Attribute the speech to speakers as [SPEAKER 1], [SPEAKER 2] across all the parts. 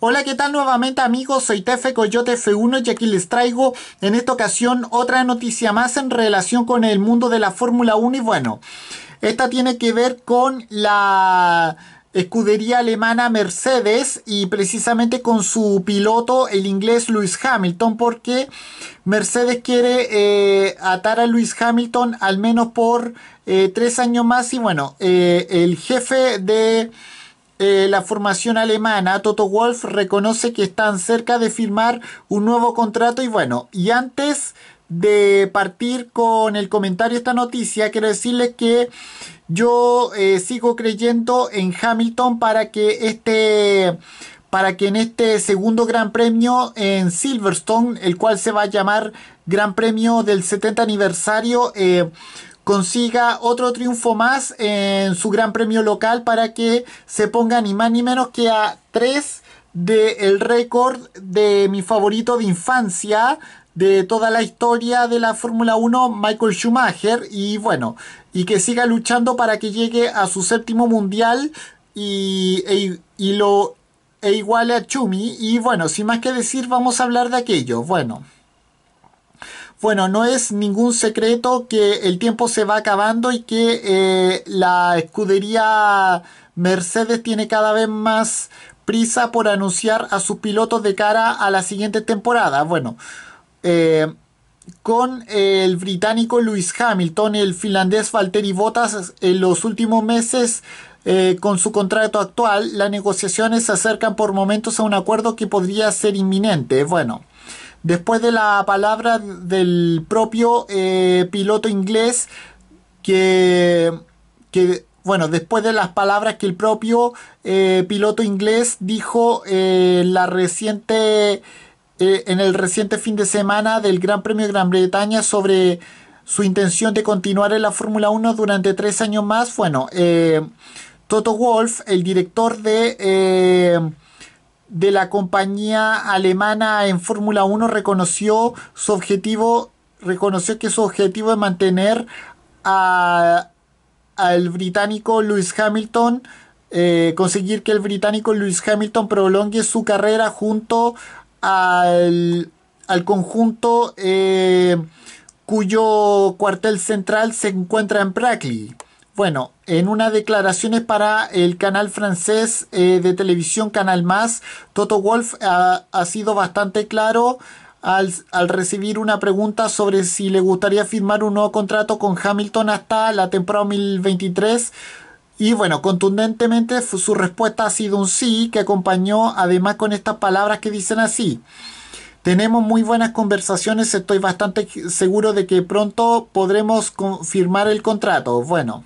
[SPEAKER 1] Hola, ¿qué tal nuevamente amigos? Soy Tefe Coyote F1 y aquí les traigo en esta ocasión otra noticia más en relación con el mundo de la Fórmula 1 y bueno, esta tiene que ver con la escudería alemana Mercedes y precisamente con su piloto el inglés Lewis Hamilton porque Mercedes quiere eh, atar a Lewis Hamilton al menos por eh, tres años más y bueno, eh, el jefe de... Eh, la formación alemana, Toto Wolf, reconoce que están cerca de firmar un nuevo contrato y bueno, y antes de partir con el comentario esta noticia, quiero decirles que yo eh, sigo creyendo en Hamilton para que este para que en este segundo Gran Premio en Silverstone, el cual se va a llamar Gran Premio del 70 aniversario, eh, consiga otro triunfo más en su gran premio local para que se ponga ni más ni menos que a tres del récord de mi favorito de infancia de toda la historia de la Fórmula 1, Michael Schumacher, y bueno, y que siga luchando para que llegue a su séptimo mundial y, e, y lo e iguale a Chumi. Y bueno, sin más que decir, vamos a hablar de aquello. Bueno. Bueno, no es ningún secreto que el tiempo se va acabando y que eh, la escudería Mercedes tiene cada vez más prisa por anunciar a sus pilotos de cara a la siguiente temporada. Bueno, eh, con el británico Lewis Hamilton y el finlandés Valtteri Bottas en los últimos meses eh, con su contrato actual, las negociaciones se acercan por momentos a un acuerdo que podría ser inminente. Bueno después de la palabra del propio eh, piloto inglés que, bueno, después de las palabras que el propio eh, piloto inglés dijo eh, la reciente, en el reciente fin de semana del Gran Premio de Gran Bretaña sobre su intención de continuar en la Fórmula 1 durante tres años más, bueno, Toto Wolf, el director de de la compañía alemana en Fórmula 1 reconoció su objetivo, reconoció que su objetivo es mantener a, al británico Lewis Hamilton, eh, conseguir que el británico Lewis Hamilton prolongue su carrera junto al, conjunto eh, cuyo cuartel central se encuentra en Brackley. Bueno, en unas declaraciones para el canal francés eh, de televisión Canal Más, Toto Wolf ha, sido bastante claro al, al, recibir una pregunta sobre si le gustaría firmar un nuevo contrato con Hamilton hasta la temporada 2023. Y bueno, contundentemente su respuesta ha sido un sí, que acompañó además con estas palabras que dicen así. Tenemos muy buenas conversaciones, estoy bastante seguro de que pronto podremos firmar el contrato. Bueno,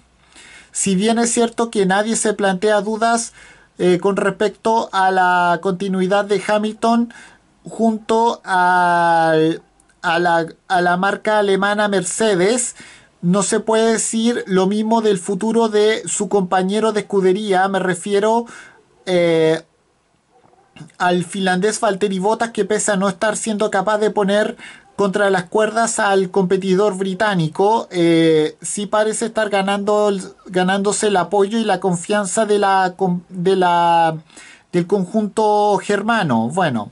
[SPEAKER 1] si bien es cierto que nadie se plantea dudas eh, con respecto a la continuidad de Hamilton junto a, la, marca alemana Mercedes, no se puede decir lo mismo del futuro de su compañero de escudería, me refiero eh, al finlandés Valtteri Bottas que pese a no estar siendo capaz de poner contra las cuerdas al competidor británico, eh, sí parece estar ganando, ganándose el apoyo y la confianza de la, de la, del conjunto germano. Bueno,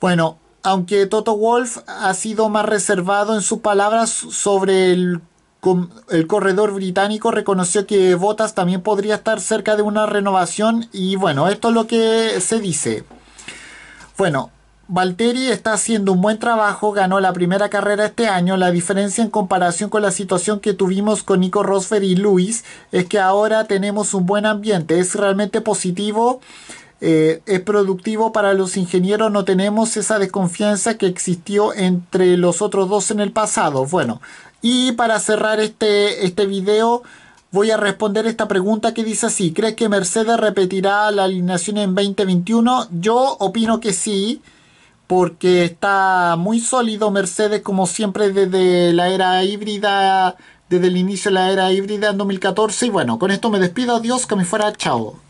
[SPEAKER 1] bueno, aunque Toto Wolf ha sido más reservado en sus palabras sobre el el corredor británico reconoció que Botas también podría estar cerca de una renovación y bueno, esto es lo que se dice. Bueno, Valtteri está haciendo un buen trabajo, ganó la primera carrera este año. La diferencia en comparación con la situación que tuvimos con Nico Rosberg y Luis es que ahora tenemos un buen ambiente. Es realmente positivo, eh, es productivo para los ingenieros. No tenemos esa desconfianza que existió entre los otros dos en el pasado. Bueno, y para cerrar este, este video. Voy a responder esta pregunta que dice así, ¿crees que Mercedes repetirá la alineación en 2021? Yo opino que sí porque está muy sólido Mercedes como siempre desde la era híbrida, desde el inicio de la era híbrida en 2014. Y bueno, con esto me despido, adiós, que me fuera, chao.